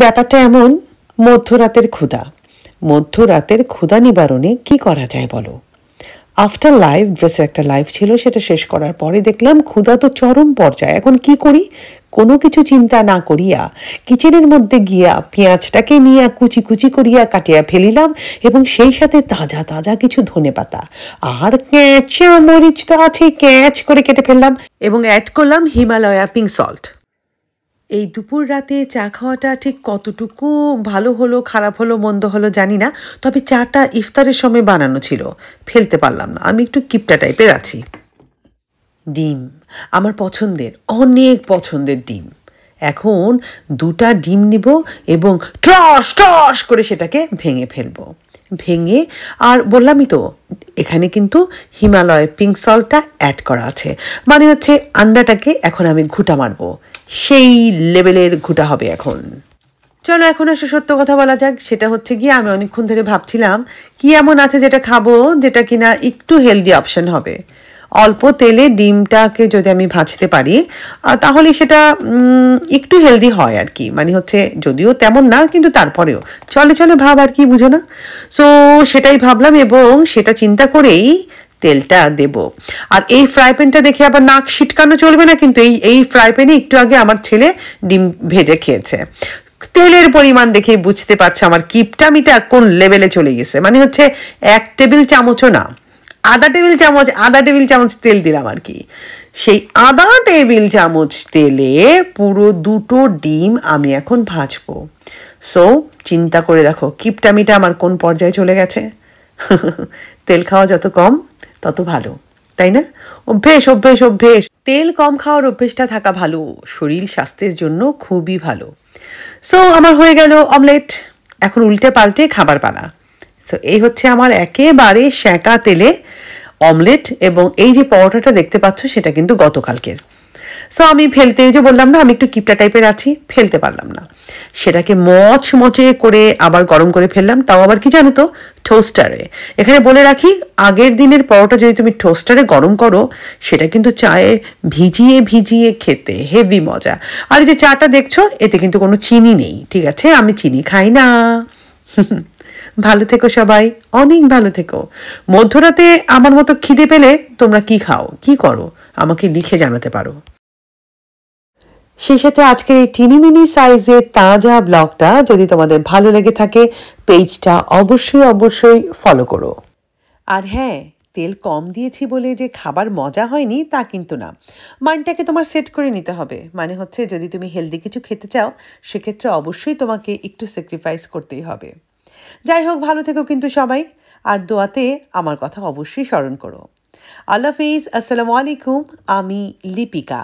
ব্যাপারটা এমন মধ্যরাতের ক্ষুধা মধ্যরাতের ক্ষুধা নিবারণে কি করা যায় বলো আফটার লাইফ ড্রেসের একটা লাইফ ছিল সেটা শেষ করার পরে দেখলাম ক্ষুধা তো চরম পর্যায়ে এখন কি করি কোনো কিছু চিন্তা না করিয়া কিচেনের মধ্যে গিয়া পেঁয়াজটাকে নিয়ে কুচি কুচি করিয়া কাটিয়া ফেলিলাম এবং সেই সাথে তাজা তাজা কিছু ধনে পাতা আর ক্যাঁচা মরিচ তো আছে ক্যাঁচ করে কেটে ফেললাম এবং অ্যাড করলাম হিমালয়া পিঙ্ক সল্ট এই দুপুর রাতে চা খাওয়াটা ঠিক কতটুকু ভালো হলো খারাপ হলো মন্দ হলো জানি না তবে চাটা ইফতারের সময় বানানো ছিল ফেলতে পারলাম না আমি একটু কিপটা টাইপের আছি ডিম আমার পছন্দের অনেক পছন্দের ডিম এখন দুটা ডিম নিব এবং ট্রস ট্রস করে সেটাকে ভেঙে ফেলবো ভেঙে আর বললামই তো এখানে কিন্তু হিমালয় পিঙ্ক সল্টটা অ্যাড করা আছে মানে হচ্ছে আন্ডাটাকে এখন আমি ঘুটা মারবো সেই লেভেলের ঘুটা হবে এখন চলো এখন এসে সত্য কথা বলা যাক সেটা হচ্ছে গিয়ে আমি অনেকক্ষণ ধরে ভাবছিলাম কি এমন আছে যেটা খাবো যেটা কিনা একটু হেলদি অপশন হবে অল্প তেলে ডিমটাকে যদি আমি ভাজতে পারি তাহলে সেটা একটু হেলদি হয় আর কি মানে হচ্ছে যদিও তেমন না কিন্তু তারপরেও চলে চলে ভাব আর কি বুঝো না সো সেটাই ভাবলাম এবং সেটা চিন্তা করেই তেলটা দেব আর এই ফ্রাই প্যানটা দেখে আবার নাক ছিটকানো চলবে না কিন্তু এই এই ফ্রাই প্যানে একটু আগে আমার ছেলে ডিম ভেজে খেয়েছে তেলের পরিমাণ দেখেই বুঝতে পারছে আমার কিপটামিটা কোন লেভেলে চলে গেছে মানে হচ্ছে এক টেবিল চামচও না আধা টেবিল চামচ আধা টেবিল চামচ তেল দিলাম আর কি সেই আধা টেবিল চামচ তেলে পুরো দুটো ডিম আমি এখন ভাজবো সো চিন্তা করে দেখো কিপটামিটা আমার কোন পর্যায়ে চলে গেছে তেল খাওয়া যত কম তত ভালো তাই না অভ্যেস অভ্যেস অভ্যেস তেল কম খাওয়ার অভ্যেসটা থাকা ভালো শরীর স্বাস্থ্যের জন্য খুবই ভালো সো আমার হয়ে গেল অমলেট এখন উল্টে পাল্টে খাবার পালা সো এই হচ্ছে আমার একেবারে শ্যাঁকা তেলে অমলেট এবং এই যে পরোটাটা দেখতে পাচ্ছ সেটা কিন্তু গতকালকের সো আমি ফেলতে যে বললাম না আমি একটু কিপটা টাইপের আছি ফেলতে পারলাম না সেটাকে মচ মচে করে আবার গরম করে ফেললাম তাও আবার কি জানো তো টোস্টারে এখানে বলে রাখি আগের দিনের পরোটা যদি তুমি টোস্টারে গরম করো সেটা কিন্তু চায়ে ভিজিয়ে ভিজিয়ে খেতে হেভি মজা আর যে চাটা দেখছো এতে কিন্তু কোনো চিনি নেই ঠিক আছে আমি চিনি খাই না ভালো থেকো সবাই অনেক ভালো থেকো মধ্যরাতে আমার মতো খিদে পেলে তোমরা কি খাও কি করো আমাকে লিখে জানাতে পারো সেই সাথে আজকের এই মিনি সাইজের তাজা ব্লগটা যদি তোমাদের ভালো লেগে থাকে পেজটা অবশ্যই অবশ্যই ফলো করো আর হ্যাঁ তেল কম দিয়েছি বলে যে খাবার মজা হয়নি তা কিন্তু না মাইন্ডটাকে তোমার সেট করে নিতে হবে মানে হচ্ছে যদি তুমি হেলদি কিছু খেতে চাও সেক্ষেত্রে অবশ্যই তোমাকে একটু স্যাক্রিফাইস করতেই হবে যাই হোক ভালো থেকো কিন্তু সবাই আর দোয়াতে আমার কথা অবশ্যই স্মরণ করো আল্লাহ হাফিজ আসসালামু আলাইকুম আমি লিপিকা